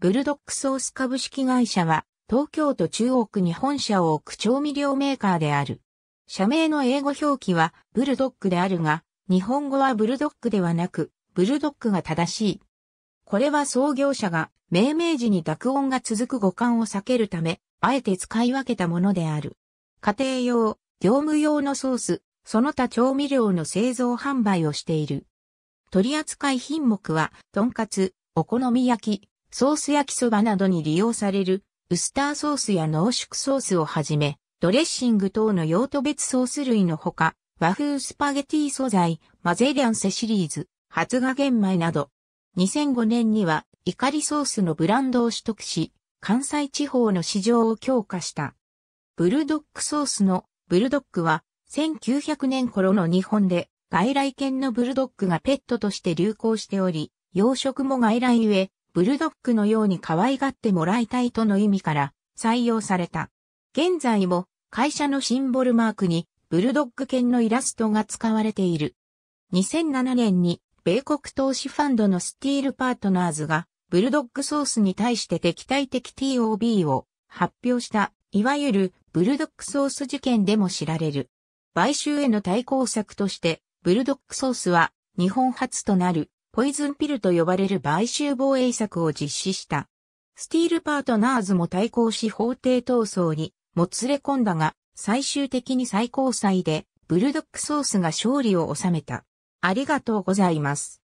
ブルドックソース株式会社は、東京都中央区に本社を置く調味料メーカーである。社名の英語表記は、ブルドックであるが、日本語はブルドックではなく、ブルドックが正しい。これは創業者が、命名時に濁音が続く語感を避けるため、あえて使い分けたものである。家庭用、業務用のソース、その他調味料の製造販売をしている。取扱品目は、とんかつ、お好み焼き、ソース焼きそばなどに利用される、ウスターソースや濃縮ソースをはじめ、ドレッシング等の用途別ソース類のほか、和風スパゲティ素材、マゼリアンセシリーズ、発芽玄米など、2005年には、イカリソースのブランドを取得し、関西地方の市場を強化した。ブルドックソースの、ブルドックは、1900年頃の日本で、外来犬のブルドックがペットとして流行しており、養殖も外来ゆえ、ブルドッグのように可愛がってもらいたいとの意味から採用された。現在も会社のシンボルマークにブルドッグ犬のイラストが使われている。2007年に米国投資ファンドのスティールパートナーズがブルドッグソースに対して敵対的 TOB を発表したいわゆるブルドッグソース事件でも知られる。買収への対抗策としてブルドッグソースは日本初となるポイズンピルと呼ばれる買収防衛策を実施した。スティールパートナーズも対抗し法廷闘争にもつれ込んだが、最終的に最高裁でブルドックソースが勝利を収めた。ありがとうございます。